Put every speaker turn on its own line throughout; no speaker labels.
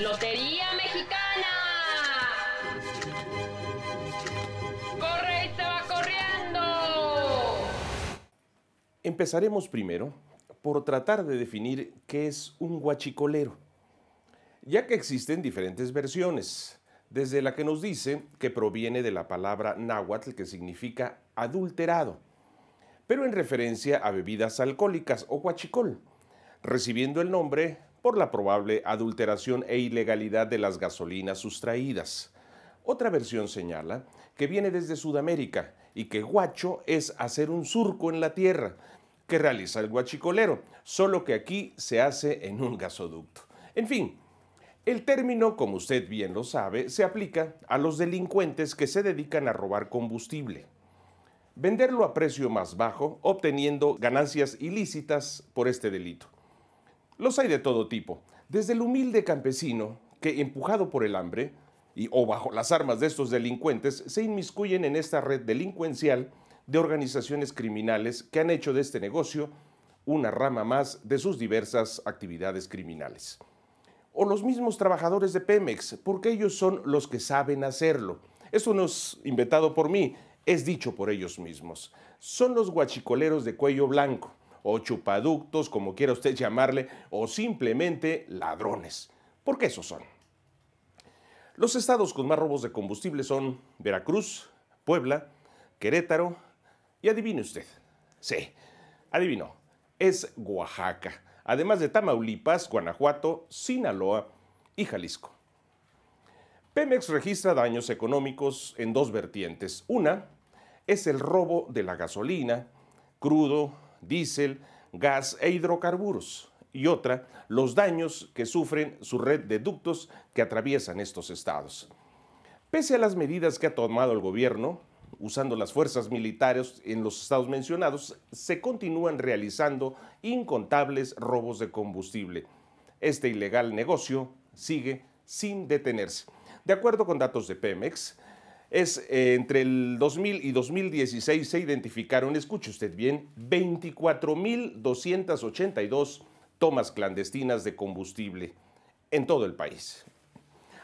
Lotería Mexicana. ¡Corre y se va corriendo! Empezaremos primero por tratar de definir qué es un guachicolero, ya que existen diferentes versiones, desde la que nos dice que proviene de la palabra náhuatl que significa adulterado, pero en referencia a bebidas alcohólicas o guachicol, recibiendo el nombre por la probable adulteración e ilegalidad de las gasolinas sustraídas. Otra versión señala que viene desde Sudamérica y que guacho es hacer un surco en la tierra que realiza el guachicolero, solo que aquí se hace en un gasoducto. En fin, el término, como usted bien lo sabe, se aplica a los delincuentes que se dedican a robar combustible. Venderlo a precio más bajo, obteniendo ganancias ilícitas por este delito. Los hay de todo tipo, desde el humilde campesino que, empujado por el hambre y o bajo las armas de estos delincuentes, se inmiscuyen en esta red delincuencial de organizaciones criminales que han hecho de este negocio una rama más de sus diversas actividades criminales. O los mismos trabajadores de Pemex, porque ellos son los que saben hacerlo. Eso no es inventado por mí, es dicho por ellos mismos. Son los guachicoleros de cuello blanco o chupaductos, como quiera usted llamarle, o simplemente ladrones, porque esos son. Los estados con más robos de combustible son Veracruz, Puebla, Querétaro y adivine usted. Sí, adivinó, es Oaxaca, además de Tamaulipas, Guanajuato, Sinaloa y Jalisco. Pemex registra daños económicos en dos vertientes. Una es el robo de la gasolina, crudo, diésel, gas e hidrocarburos, y otra, los daños que sufren su red de ductos que atraviesan estos estados. Pese a las medidas que ha tomado el gobierno, usando las fuerzas militares en los estados mencionados, se continúan realizando incontables robos de combustible. Este ilegal negocio sigue sin detenerse. De acuerdo con datos de Pemex, es eh, entre el 2000 y 2016 se identificaron, escuche usted bien, 24.282 tomas clandestinas de combustible en todo el país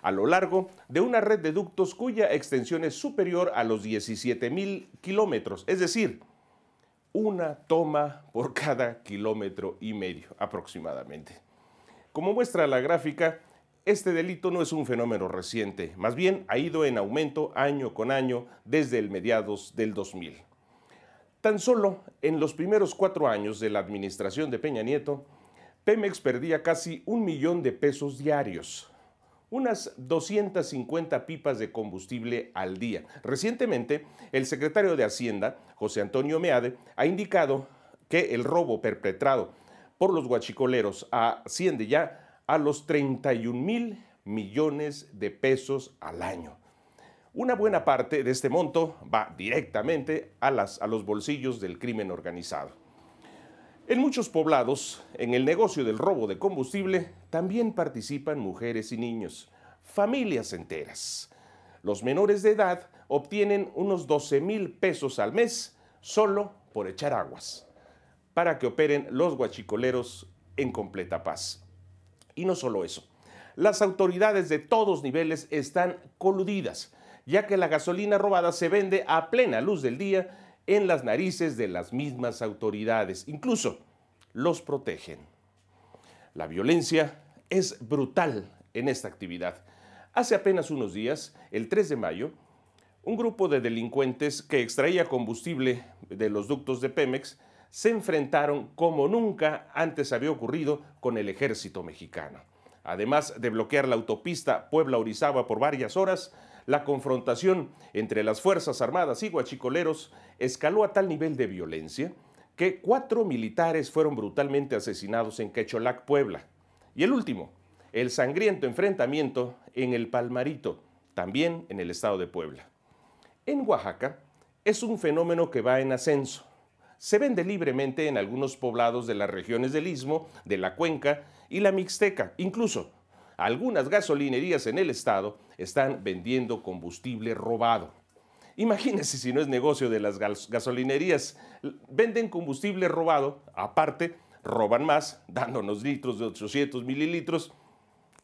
a lo largo de una red de ductos cuya extensión es superior a los 17,000 kilómetros, es decir, una toma por cada kilómetro y medio aproximadamente. Como muestra la gráfica, este delito no es un fenómeno reciente, más bien ha ido en aumento año con año desde el mediados del 2000. Tan solo en los primeros cuatro años de la administración de Peña Nieto, Pemex perdía casi un millón de pesos diarios, unas 250 pipas de combustible al día. Recientemente, el secretario de Hacienda, José Antonio Meade, ha indicado que el robo perpetrado por los guachicoleros asciende ya a los 31 mil millones de pesos al año. Una buena parte de este monto va directamente a, las, a los bolsillos del crimen organizado. En muchos poblados, en el negocio del robo de combustible, también participan mujeres y niños, familias enteras. Los menores de edad obtienen unos 12 mil pesos al mes solo por echar aguas, para que operen los guachicoleros en completa paz. Y no solo eso. Las autoridades de todos niveles están coludidas, ya que la gasolina robada se vende a plena luz del día en las narices de las mismas autoridades. Incluso los protegen. La violencia es brutal en esta actividad. Hace apenas unos días, el 3 de mayo, un grupo de delincuentes que extraía combustible de los ductos de Pemex se enfrentaron como nunca antes había ocurrido con el ejército mexicano. Además de bloquear la autopista Puebla-Orizaba por varias horas, la confrontación entre las Fuerzas Armadas y guachicoleros escaló a tal nivel de violencia que cuatro militares fueron brutalmente asesinados en Quecholac, Puebla. Y el último, el sangriento enfrentamiento en el Palmarito, también en el estado de Puebla. En Oaxaca es un fenómeno que va en ascenso se vende libremente en algunos poblados de las regiones del Istmo, de la Cuenca y la Mixteca. Incluso, algunas gasolinerías en el estado están vendiendo combustible robado. Imagínense si no es negocio de las gasolinerías. Venden combustible robado, aparte, roban más, dándonos litros de 800 mililitros.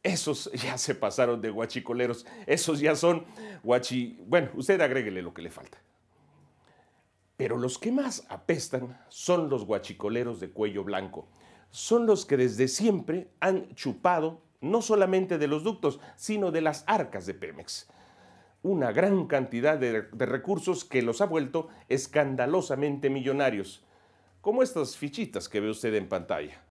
Esos ya se pasaron de guachicoleros. Esos ya son guachi... Bueno, usted agréguele lo que le falta. Pero los que más apestan son los guachicoleros de cuello blanco. Son los que desde siempre han chupado no solamente de los ductos, sino de las arcas de Pemex. Una gran cantidad de, de recursos que los ha vuelto escandalosamente millonarios, como estas fichitas que ve usted en pantalla.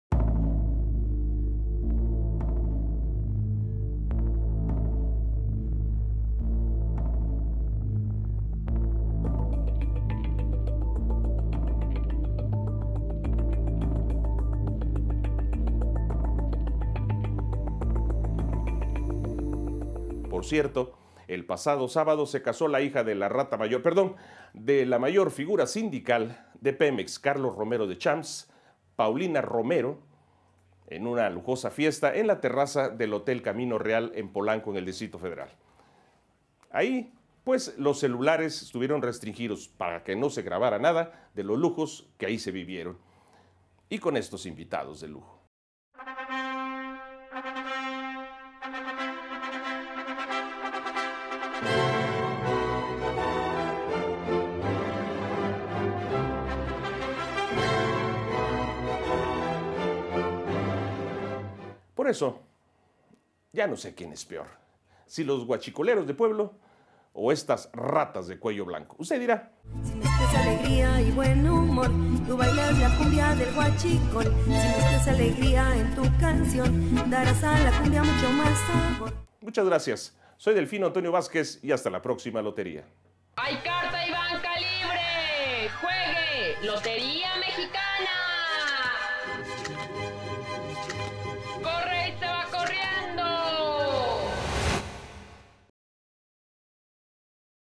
por cierto, el pasado sábado se casó la hija de la rata mayor, perdón, de la mayor figura sindical de Pemex, Carlos Romero de Champs, Paulina Romero, en una lujosa fiesta en la terraza del Hotel Camino Real en Polanco, en el Distrito Federal. Ahí, pues, los celulares estuvieron restringidos para que no se grabara nada de los lujos que ahí se vivieron. Y con estos invitados de lujo. Por eso, ya no sé quién es peor, si los guachicoleros de pueblo o estas ratas de cuello blanco. Usted dirá. y buen humor, alegría en tu canción, darás a la cumbia mucho más Muchas gracias. Soy Delfino Antonio Vázquez y hasta la próxima lotería. ¡Hay carta y banca libre! ¡Juegue! ¡Lotería Mexicana!